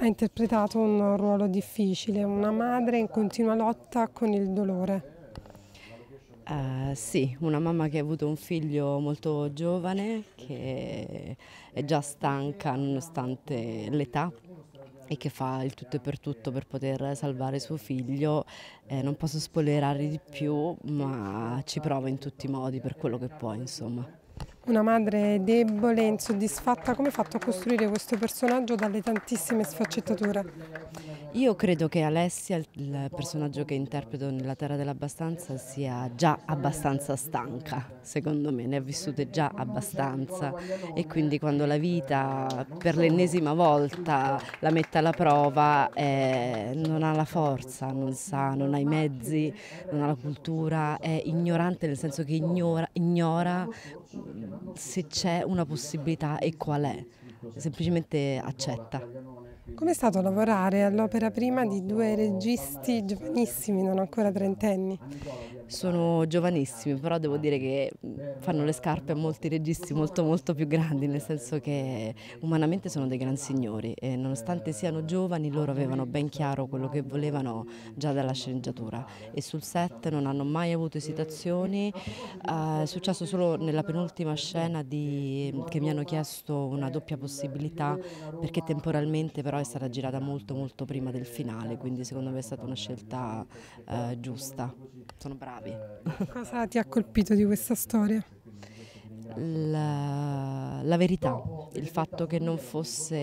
ha interpretato un ruolo difficile, una madre in continua lotta con il dolore. Uh, sì, una mamma che ha avuto un figlio molto giovane, che è già stanca nonostante l'età e che fa il tutto e per tutto per poter salvare suo figlio. Eh, non posso spoilerare di più, ma ci prova in tutti i modi per quello che può, insomma. Una madre debole, insoddisfatta, come ha fatto a costruire questo personaggio dalle tantissime sfaccettature? Io credo che Alessia, il personaggio che interpreto nella Terra dell'Abbastanza, sia già abbastanza stanca, secondo me, ne ha vissute già abbastanza e quindi quando la vita per l'ennesima volta la mette alla prova eh, non ha la forza, non sa, non ha i mezzi, non ha la cultura, è ignorante nel senso che ignora, ignora se c'è una possibilità e qual è, semplicemente accetta. Com'è stato lavorare all'opera prima di due registi giovanissimi, non ancora trentenni? Sono giovanissimi, però devo dire che fanno le scarpe a molti registi molto molto più grandi, nel senso che umanamente sono dei gran signori e nonostante siano giovani loro avevano ben chiaro quello che volevano già dalla sceneggiatura e sul set non hanno mai avuto esitazioni, eh, è successo solo nella penultima scena di, che mi hanno chiesto una doppia possibilità perché temporalmente però però è stata girata molto molto prima del finale, quindi secondo me è stata una scelta eh, giusta. Sono bravi. Cosa ti ha colpito di questa storia? La, la, verità, il fatto che non fosse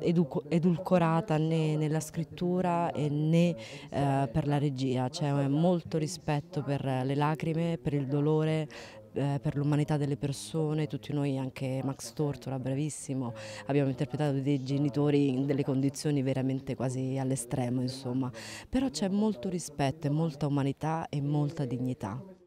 edulcorata né nella scrittura né eh, per la regia, cioè molto rispetto per le lacrime, per il dolore, eh, per l'umanità delle persone, tutti noi, anche Max Tortola, bravissimo, abbiamo interpretato dei genitori in delle condizioni veramente quasi all'estremo, insomma. Però c'è molto rispetto, molta umanità e molta dignità.